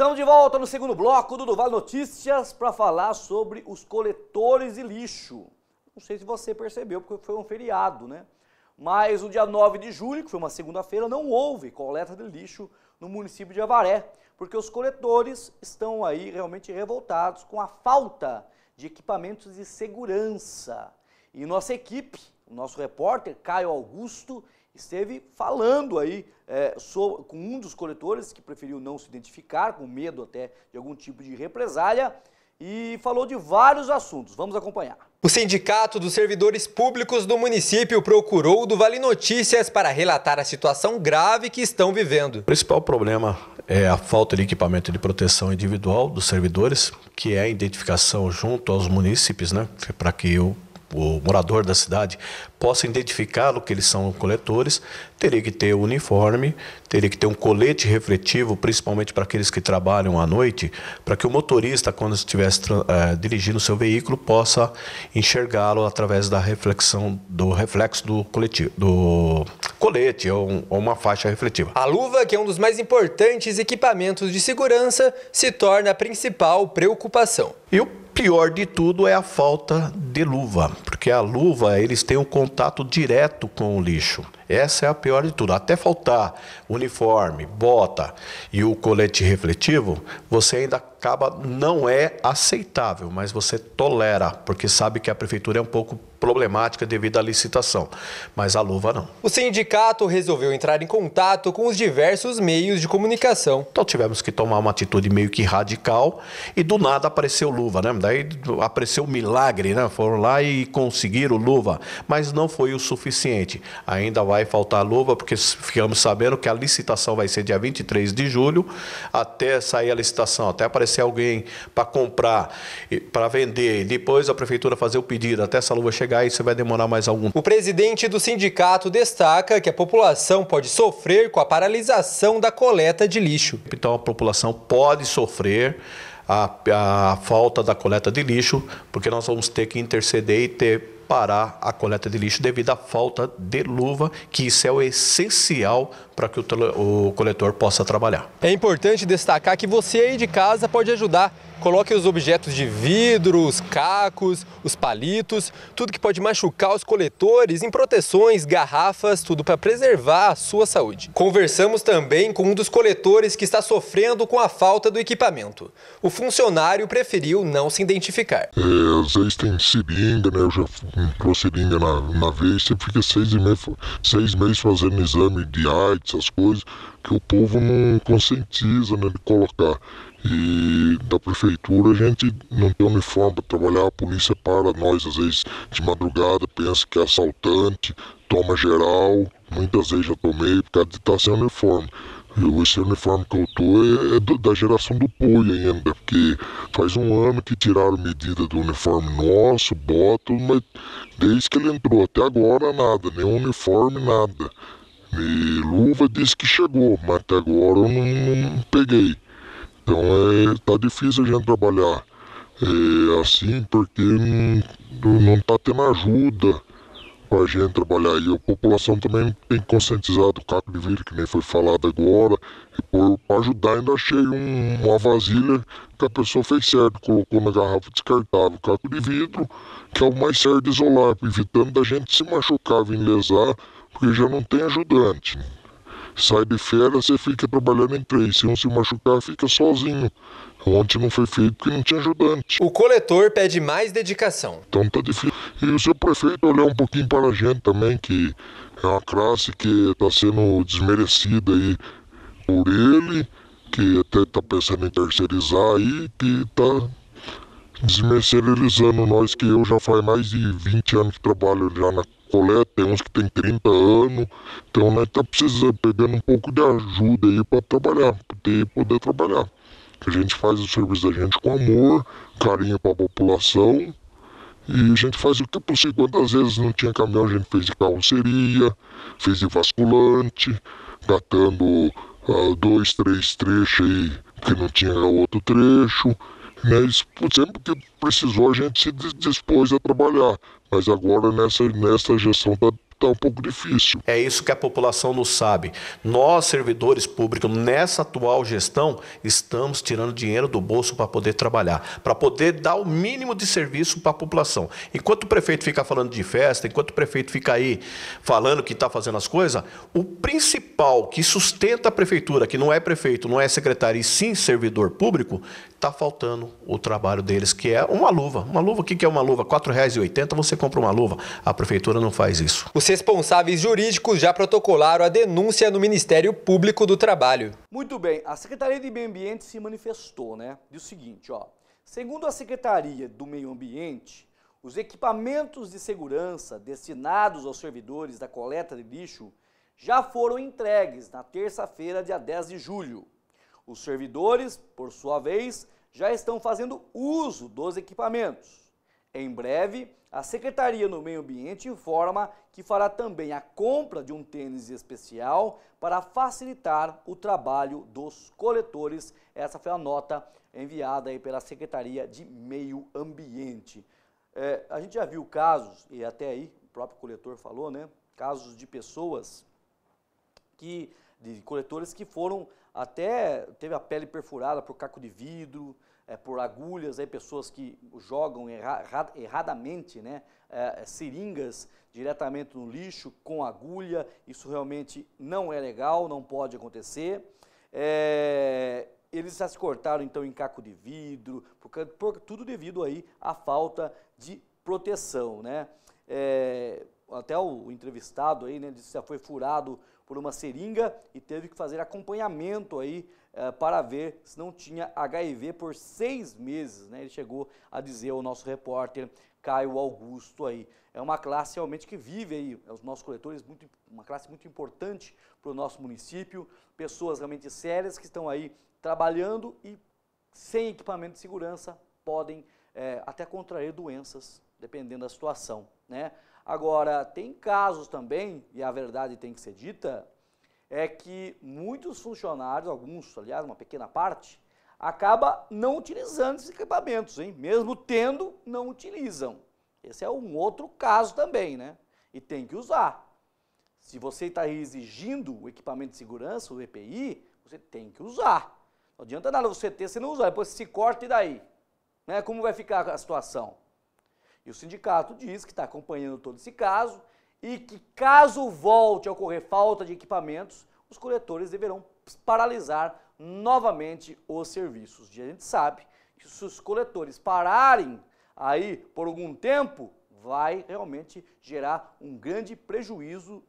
Estamos de volta no segundo bloco do Duval Notícias para falar sobre os coletores de lixo. Não sei se você percebeu, porque foi um feriado, né? Mas o dia 9 de julho, que foi uma segunda-feira, não houve coleta de lixo no município de Avaré, porque os coletores estão aí realmente revoltados com a falta de equipamentos de segurança. E nossa equipe, o nosso repórter Caio Augusto, esteve falando aí é, sobre, com um dos coletores que preferiu não se identificar, com medo até de algum tipo de represália, e falou de vários assuntos. Vamos acompanhar. O Sindicato dos Servidores Públicos do município procurou do Vale Notícias para relatar a situação grave que estão vivendo. O principal problema é a falta de equipamento de proteção individual dos servidores, que é a identificação junto aos munícipes, né, para que o o morador da cidade possa identificá-lo que eles são coletores, teria que ter o uniforme, teria que ter um colete refletivo, principalmente para aqueles que trabalham à noite, para que o motorista, quando estivesse é, dirigindo o seu veículo, possa enxergá-lo através da reflexão do reflexo do, coletivo, do colete ou, ou uma faixa refletiva. A luva, que é um dos mais importantes equipamentos de segurança, se torna a principal preocupação. E o Pior de tudo é a falta de luva, porque a luva eles têm um contato direto com o lixo. Essa é a pior de tudo. Até faltar uniforme, bota e o colete refletivo, você ainda acaba não é aceitável, mas você tolera, porque sabe que a prefeitura é um pouco problemática devido à licitação, mas a luva não. O sindicato resolveu entrar em contato com os diversos meios de comunicação. Então tivemos que tomar uma atitude meio que radical e do nada apareceu luva, né? Daí apareceu o um milagre, né? Foram lá e conseguiram luva, mas não foi o suficiente. Ainda vai vai faltar luva, porque ficamos sabendo que a licitação vai ser dia 23 de julho, até sair a licitação, até aparecer alguém para comprar, para vender, depois a prefeitura fazer o pedido, até essa luva chegar, isso vai demorar mais algum O presidente do sindicato destaca que a população pode sofrer com a paralisação da coleta de lixo. Então a população pode sofrer a, a falta da coleta de lixo, porque nós vamos ter que interceder e ter parar a coleta de lixo devido à falta de luva, que isso é o essencial para que o, o coletor possa trabalhar. É importante destacar que você aí de casa pode ajudar. Coloque os objetos de vidro, os cacos, os palitos, tudo que pode machucar os coletores em proteções, garrafas, tudo para preservar a sua saúde. Conversamos também com um dos coletores que está sofrendo com a falta do equipamento. O funcionário preferiu não se identificar. É, às vezes tem seringa, né? Eu já entrou seringa na, na veia você fica seis, me seis meses fazendo exame de AIDS, essas coisas, que o povo não conscientiza né, de colocar. E da prefeitura a gente não tem uniforme para trabalhar, a polícia para nós às vezes de madrugada, pensa que é assaltante, toma geral, muitas vezes já tomei por causa de estar tá sem uniforme. Esse uniforme que eu tô é, é da geração do Poi ainda, porque faz um ano que tiraram medida do uniforme nosso, bota, mas desde que ele entrou até agora nada, nenhum uniforme, nada. E luva disse que chegou, mas até agora eu não, não peguei. Então é, tá difícil a gente trabalhar é, assim, porque não, não tá tendo ajuda com a gente trabalhar. E a população também tem conscientizado o caco de vidro, que nem foi falado agora. E para ajudar, ainda achei um, uma vasilha que a pessoa fez certo, colocou na garrafa descartável caco de vidro, que é o mais certo de isolar, evitando da gente se machucar, vir lesar, porque já não tem ajudante. Sai de férias, você fica trabalhando em três. Se um se machucar, fica sozinho. Ontem não foi feito porque não tinha ajudante. O coletor pede mais dedicação. Então tá difícil e o seu prefeito olhar um pouquinho para a gente também, que é uma classe que está sendo desmerecida aí por ele, que até está pensando em terceirizar aí, que está desmercializando nós, que eu já faz mais de 20 anos que trabalho já na coleta, tem uns que tem 30 anos, então nós né, tá precisando, pegando um pouco de ajuda aí para trabalhar, poder, poder trabalhar. A gente faz o serviço da gente com amor, carinho para a população e a gente faz o que possível. Quantas vezes não tinha caminhão, a gente fez de carroceria, fez de vasculante, gatando ah, dois, três trechos aí, porque não tinha outro trecho. mas né? sempre que precisou, a gente se dispôs a trabalhar. Mas agora, nessa, nessa gestão, tá está um pouco difícil. É isso que a população não sabe. Nós, servidores públicos, nessa atual gestão, estamos tirando dinheiro do bolso para poder trabalhar, para poder dar o mínimo de serviço para a população. Enquanto o prefeito fica falando de festa, enquanto o prefeito fica aí falando que está fazendo as coisas, o principal que sustenta a prefeitura, que não é prefeito, não é secretário e sim servidor público, está faltando o trabalho deles, que é uma luva. Uma luva, o que, é uma luva? R$ 4,80 você compra uma luva. A prefeitura não faz isso. Os responsáveis jurídicos já protocolaram a denúncia no Ministério Público do Trabalho. Muito bem, a Secretaria de Meio Ambiente se manifestou, né? Diz o seguinte, ó. Segundo a Secretaria do Meio Ambiente, os equipamentos de segurança destinados aos servidores da coleta de lixo já foram entregues na terça-feira, dia 10 de julho. Os servidores, por sua vez, já estão fazendo uso dos equipamentos. Em breve, a Secretaria do Meio Ambiente informa que fará também a compra de um tênis especial para facilitar o trabalho dos coletores. Essa foi a nota enviada aí pela Secretaria de Meio Ambiente. É, a gente já viu casos, e até aí o próprio coletor falou, né? Casos de pessoas que, de coletores que foram até teve a pele perfurada por caco de vidro, é, por agulhas, aí pessoas que jogam erra, erradamente né, é, seringas diretamente no lixo com agulha, isso realmente não é legal, não pode acontecer. É, eles já se cortaram então em caco de vidro, por, por tudo devido aí à falta de proteção. Né? até o, o entrevistado aí, né, disse que já foi furado por uma seringa e teve que fazer acompanhamento aí eh, para ver se não tinha HIV por seis meses. Né? Ele chegou a dizer ao nosso repórter Caio Augusto aí. É uma classe realmente que vive aí, é os nossos coletores, muito, uma classe muito importante para o nosso município, pessoas realmente sérias que estão aí trabalhando e sem equipamento de segurança podem é, até contrair doenças, dependendo da situação, né? Agora, tem casos também, e a verdade tem que ser dita, é que muitos funcionários, alguns, aliás, uma pequena parte, acaba não utilizando esses equipamentos, hein? Mesmo tendo, não utilizam. Esse é um outro caso também, né? E tem que usar. Se você está exigindo o equipamento de segurança, o EPI, você tem que usar. Não adianta nada você ter se não usar, depois se corta e daí? Né? Como vai ficar a situação? E o sindicato diz que está acompanhando todo esse caso e que, caso volte a ocorrer falta de equipamentos, os coletores deverão paralisar novamente os serviços. E a gente sabe que se os coletores pararem aí por algum tempo, vai realmente gerar um grande prejuízo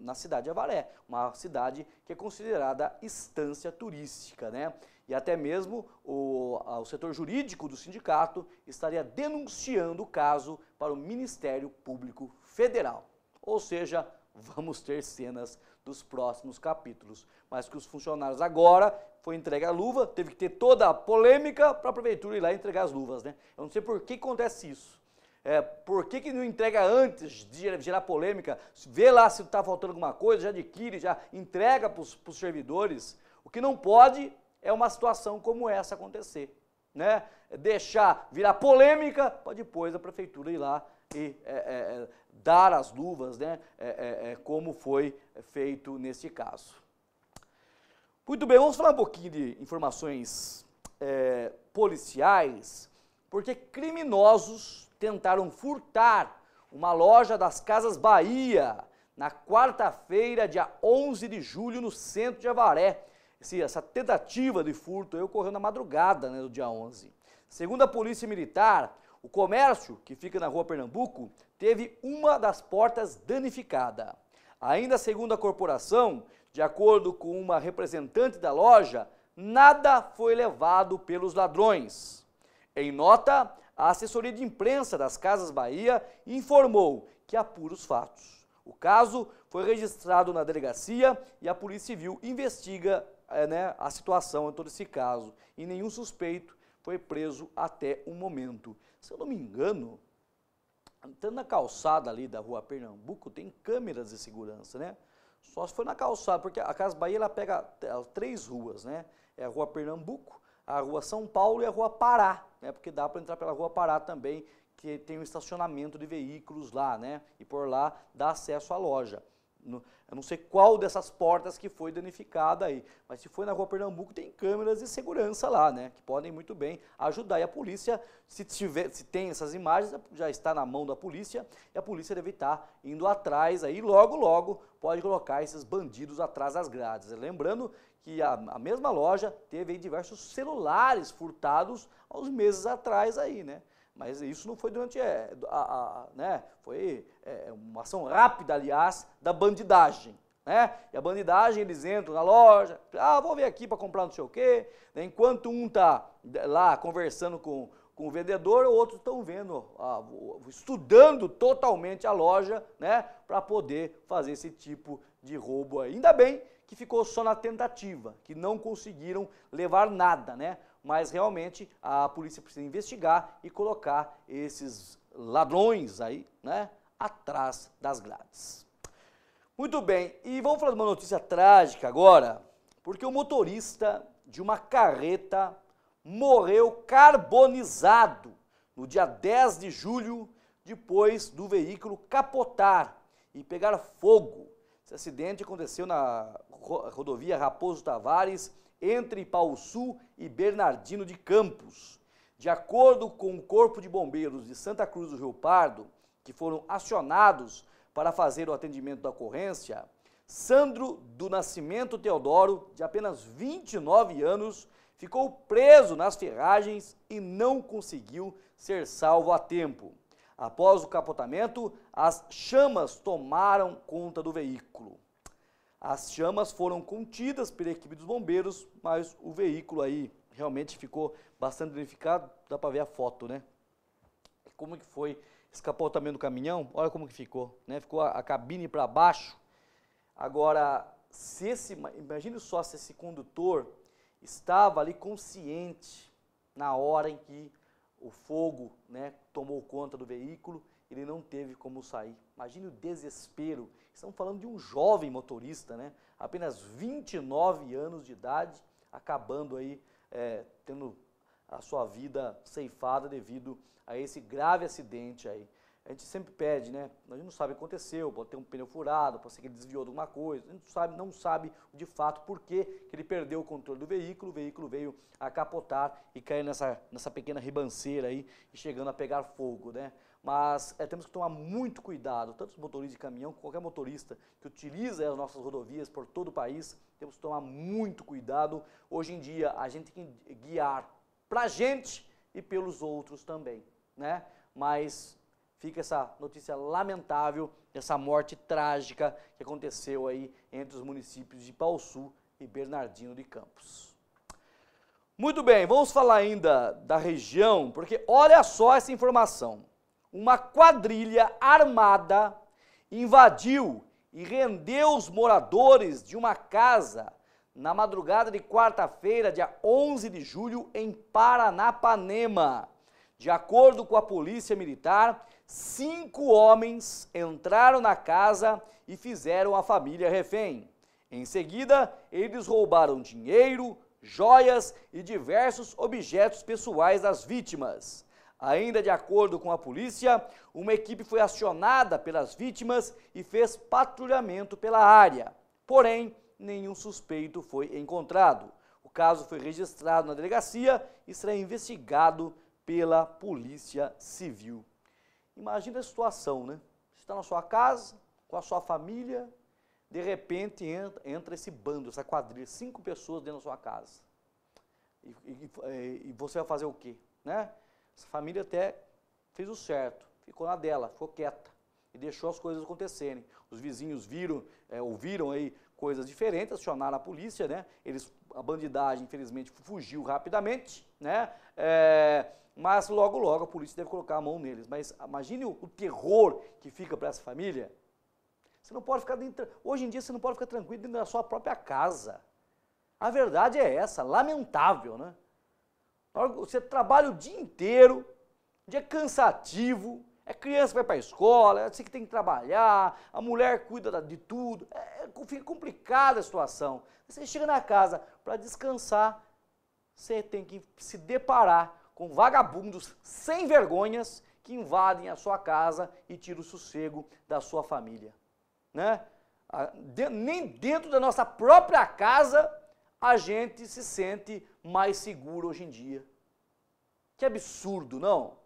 na cidade de Avaré, uma cidade que é considerada estância turística, né? E até mesmo o, o setor jurídico do sindicato estaria denunciando o caso para o Ministério Público Federal. Ou seja, vamos ter cenas dos próximos capítulos. Mas que os funcionários agora foi entregue a luva, teve que ter toda a polêmica para a prefeitura ir lá entregar as luvas, né? Eu não sei por que acontece isso. É, por que, que não entrega antes de gerar polêmica? Vê lá se está faltando alguma coisa, já adquire, já entrega para os servidores. O que não pode é uma situação como essa acontecer. Né? Deixar virar polêmica para depois a prefeitura ir lá e é, é, é dar as luvas, né? É, é, é, como foi feito nesse caso. Muito bem, vamos falar um pouquinho de informações policiais, porque criminosos tentaram furtar uma loja das Casas Bahia na quarta-feira, dia 11 de julho, no centro de Avaré. Esse, essa tentativa de furto ocorreu na madrugada né, do dia 11. Segundo a Polícia Militar, o comércio, que fica na rua Pernambuco, teve uma das portas danificada. Ainda segundo a corporação, de acordo com uma representante da loja, nada foi levado pelos ladrões. Em nota, a assessoria de imprensa das Casas Bahia informou que apura os fatos. O caso foi registrado na delegacia e a Polícia Civil investiga eh, né, a situação, em todo esse caso. E nenhum suspeito foi preso até o momento. Se eu não me engano, até na calçada ali da rua Pernambuco tem câmeras de segurança, né? Só se for na calçada, porque a Casa Bahia ela pega três ruas, né? É a rua Pernambuco, a rua São Paulo e a rua Pará, né? Porque dá para entrar pela rua Pará também, que tem um estacionamento de veículos lá, né? E por lá dá acesso à loja. No, eu não sei qual dessas portas que foi danificada aí, mas se foi na rua Pernambuco, tem câmeras de segurança lá, né? Que podem muito bem ajudar. E a polícia, se, tiver, se tem essas imagens, já está na mão da polícia, e a polícia deve estar indo atrás aí, logo, logo, pode colocar esses bandidos atrás das grades. Lembrando que a, a mesma loja teve diversos celulares furtados há uns meses atrás aí, né? Mas isso não foi durante. É, a, a, né? Foi é, é, uma ação rápida, aliás, da bandidagem. Né? E a bandidagem, eles entram na loja, ah, vou vir aqui para comprar não sei o quê. Né? Enquanto um está né, lá conversando com, com o vendedor, outro estão vendo, ah, estudando totalmente a loja, né? Para poder fazer esse tipo de roubo aí. Ainda bem que ficou só na tentativa, que não conseguiram levar nada, né? mas realmente a polícia precisa investigar e colocar esses ladrões aí, né, atrás das grades. Muito bem, e vamos falar de uma notícia trágica agora, porque o motorista de uma carreta morreu carbonizado no dia 10 de julho, depois do veículo capotar e pegar fogo esse acidente aconteceu na rodovia Raposo Tavares, entre Pauçu e Bernardino de Campos. De acordo com o Corpo de Bombeiros de Santa Cruz do Rio Pardo, que foram acionados para fazer o atendimento da ocorrência, Sandro do Nascimento Teodoro, de apenas 29 anos, ficou preso nas ferragens e não conseguiu ser salvo a tempo. Após o capotamento, as chamas tomaram conta do veículo. As chamas foram contidas pela equipe dos bombeiros, mas o veículo aí realmente ficou bastante danificado. Dá para ver a foto, né? Como que foi esse capotamento do caminhão? Olha como que ficou, né? Ficou a, a cabine para baixo. Agora, se esse, imagine só se esse condutor estava ali consciente na hora em que o fogo né, tomou conta do veículo, ele não teve como sair. Imagine o desespero. Estamos falando de um jovem motorista, né? apenas 29 anos de idade, acabando aí é, tendo a sua vida ceifada devido a esse grave acidente aí a gente sempre pede, né? A gente não sabe o que aconteceu, pode ter um pneu furado, pode ser que ele desviou de alguma coisa, a gente não sabe, não sabe de fato por que, ele perdeu o controle do veículo, o veículo veio a capotar e cair nessa, nessa pequena ribanceira aí e chegando a pegar fogo, né? Mas é, temos que tomar muito cuidado, tanto os motoristas de caminhão, qualquer motorista que utiliza as nossas rodovias por todo o país, temos que tomar muito cuidado. Hoje em dia a gente tem que guiar pra gente e pelos outros também, né? Mas fica essa notícia lamentável, essa morte trágica que aconteceu aí entre os municípios de Pauçu e Bernardino de Campos. Muito bem, vamos falar ainda da região, porque olha só essa informação. Uma quadrilha armada invadiu e rendeu os moradores de uma casa na madrugada de quarta-feira, dia 11 de julho, em Paranapanema. De acordo com a Polícia Militar, Cinco homens entraram na casa e fizeram a família refém. Em seguida, eles roubaram dinheiro, joias e diversos objetos pessoais das vítimas. Ainda de acordo com a polícia, uma equipe foi acionada pelas vítimas e fez patrulhamento pela área. Porém, nenhum suspeito foi encontrado. O caso foi registrado na delegacia e será investigado pela Polícia Civil Imagina a situação, né? Você está na sua casa, com a sua família, de repente entra, entra esse bando, essa quadrilha, cinco pessoas dentro da sua casa. E, e, eh, e você vai fazer o quê? Né? Essa família até fez o certo, ficou na dela, ficou quieta e deixou as coisas acontecerem. Os vizinhos viram, é, ouviram aí coisas diferentes, acionaram a polícia, né? Eles, a bandidagem, infelizmente, fugiu rapidamente, né? É, mas logo, logo a polícia deve colocar a mão neles. Mas imagine o, o terror que fica para essa família. Você não pode ficar dentro, hoje em dia você não pode ficar tranquilo dentro da sua própria casa. A verdade é essa, lamentável, né? Você trabalha o dia inteiro, o dia é cansativo, é criança vai para a escola, é assim que tem que trabalhar, a mulher cuida de tudo, é, é, fica complicada a situação. Você chega na casa para descansar, você tem que se deparar com vagabundos sem vergonhas que invadem a sua casa e tiram o sossego da sua família. Né? nem dentro da nossa própria casa a gente se sente mais seguro hoje em dia. Que absurdo, não?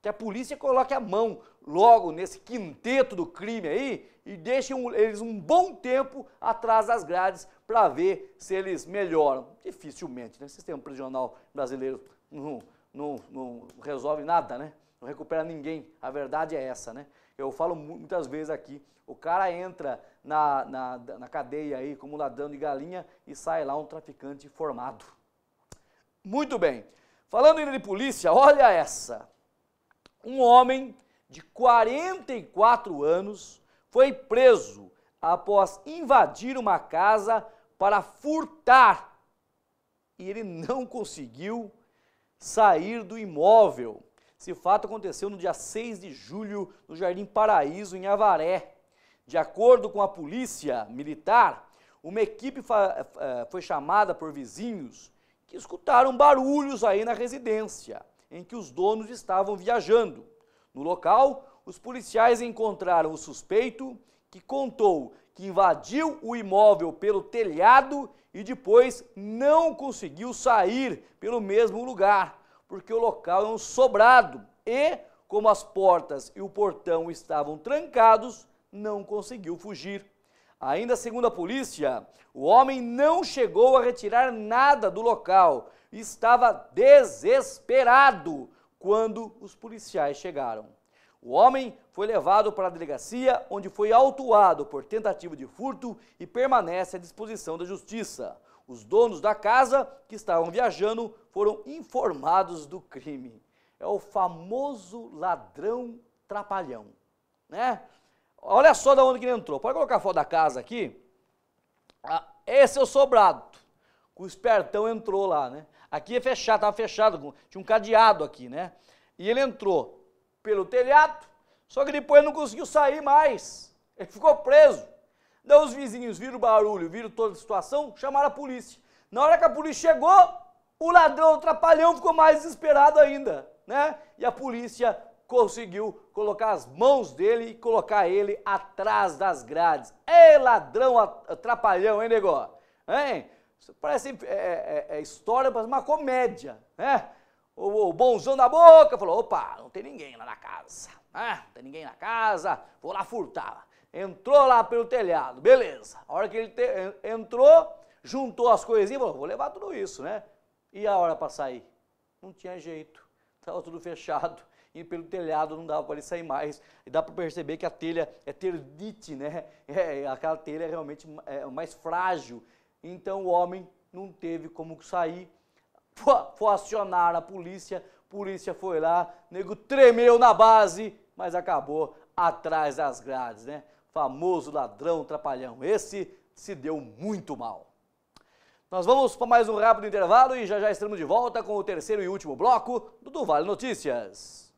Que a polícia coloque a mão logo nesse quinteto do crime aí e deixe um, eles um bom tempo atrás das grades para ver se eles melhoram. Dificilmente, né? O sistema prisional brasileiro não, não, não resolve nada, né? Não recupera ninguém. A verdade é essa, né? Eu falo muitas vezes aqui, o cara entra na, na, na cadeia aí como ladrão de galinha e sai lá um traficante formado. Muito bem. Falando ainda de polícia, olha essa. Um homem de 44 anos foi preso após invadir uma casa para furtar. E ele não conseguiu sair do imóvel. Esse fato aconteceu no dia 6 de julho no Jardim Paraíso, em Avaré. De acordo com a polícia militar, uma equipe eh, foi chamada por vizinhos que escutaram barulhos aí na residência em que os donos estavam viajando. No local, os policiais encontraram o suspeito que contou que invadiu o imóvel pelo telhado e depois não conseguiu sair pelo mesmo lugar, porque o local é um sobrado e, como as portas e o portão estavam trancados, não conseguiu fugir. Ainda segundo a polícia, o homem não chegou a retirar nada do local e estava desesperado quando os policiais chegaram. O homem foi levado para a delegacia, onde foi autuado por tentativa de furto e permanece à disposição da justiça. Os donos da casa, que estavam viajando, foram informados do crime. É o famoso ladrão trapalhão, né? Olha só da onde que ele entrou. Pode colocar a foto da casa aqui. Ah, esse é o sobrado. O espertão entrou lá, né? Aqui é fechado, estava fechado, tinha um cadeado aqui, né? E ele entrou pelo telhado, só que depois não conseguiu sair mais. Ele ficou preso. Daí os vizinhos viram o barulho, viram toda a situação, chamaram a polícia. Na hora que a polícia chegou, o ladrão, o trapalhão, ficou mais desesperado ainda, né? E a polícia conseguiu colocar as mãos dele e colocar ele atrás das grades. Ei, é ladrão, atrapalhão, hein, negócio? Hein? Isso parece é, é, é história, mas uma comédia, né? o, o bonzão da boca falou: opa, não tem ninguém lá na casa. Né? Não tem ninguém na casa, vou lá furtar. Entrou lá pelo telhado, beleza. A hora que ele te, entrou, juntou as coisinhas e falou: vou levar tudo isso, né? E a hora para sair? Não tinha jeito, estava tudo fechado. E pelo telhado não dava para ele sair mais. E dá para perceber que a telha é terdite, né? É, aquela telha é realmente é mais frágil. Então o homem não teve como sair foi acionar a polícia, polícia foi lá, nego tremeu na base, mas acabou atrás das grades, né? Famoso ladrão trapalhão. Esse se deu muito mal. Nós vamos para mais um rápido intervalo e já já estamos de volta com o terceiro e último bloco do Vale Notícias.